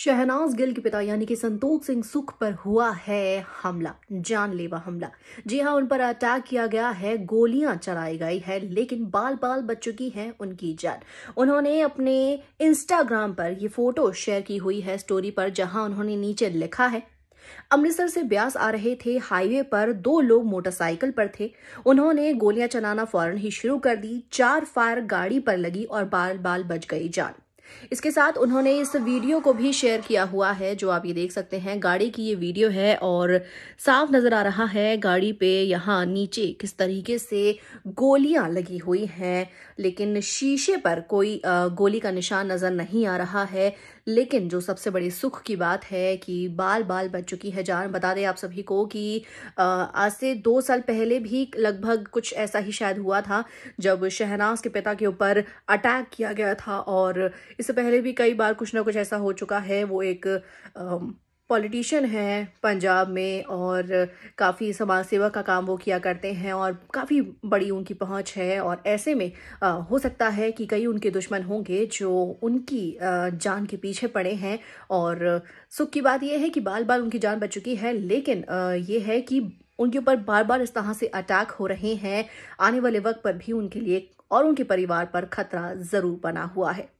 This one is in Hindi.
शहनाज गिल के पिता यानी कि संतोख सिंह सुख पर हुआ है हमला जानलेवा हमला जी हाँ उन पर अटैक किया गया है गोलियां चलाई गई है लेकिन बाल बाल बच चुकी है उनकी जान उन्होंने अपने इंस्टाग्राम पर ये फोटो शेयर की हुई है स्टोरी पर जहां उन्होंने नीचे लिखा है अमृतसर से ब्यास आ रहे थे हाईवे पर दो लोग मोटरसाइकिल पर थे उन्होंने गोलियां चलाना फौरन ही शुरू कर दी चार फायर गाड़ी पर लगी और बाल बाल बच गई जान इसके साथ उन्होंने इस वीडियो को भी शेयर किया हुआ है जो आप ये देख सकते हैं गाड़ी की ये वीडियो है और साफ नजर आ रहा है गाड़ी पे यहाँ नीचे किस तरीके से गोलियां लगी हुई हैं लेकिन शीशे पर कोई गोली का निशान नजर नहीं आ रहा है लेकिन जो सबसे बड़ी सुख की बात है कि बाल बाल बच चुकी है जान बता दें आप सभी को कि आज से दो साल पहले भी लगभग कुछ ऐसा ही शायद हुआ था जब शहनाज के पिता के ऊपर अटैक किया गया था और इससे पहले भी कई बार कुछ ना कुछ ऐसा हो चुका है वो एक पॉलिटिशियन हैं पंजाब में और काफ़ी समाज सेवा का काम वो किया करते हैं और काफ़ी बड़ी उनकी पहुंच है और ऐसे में आ, हो सकता है कि कई उनके दुश्मन होंगे जो उनकी आ, जान के पीछे पड़े हैं और सुख की बात यह है कि बाल बाल उनकी जान बच चुकी है लेकिन आ, ये है कि उनके ऊपर बार बार इस तरह से अटैक हो रहे हैं आने वाले वक्त पर भी उनके लिए और उनके परिवार पर खतरा ज़रूर बना हुआ है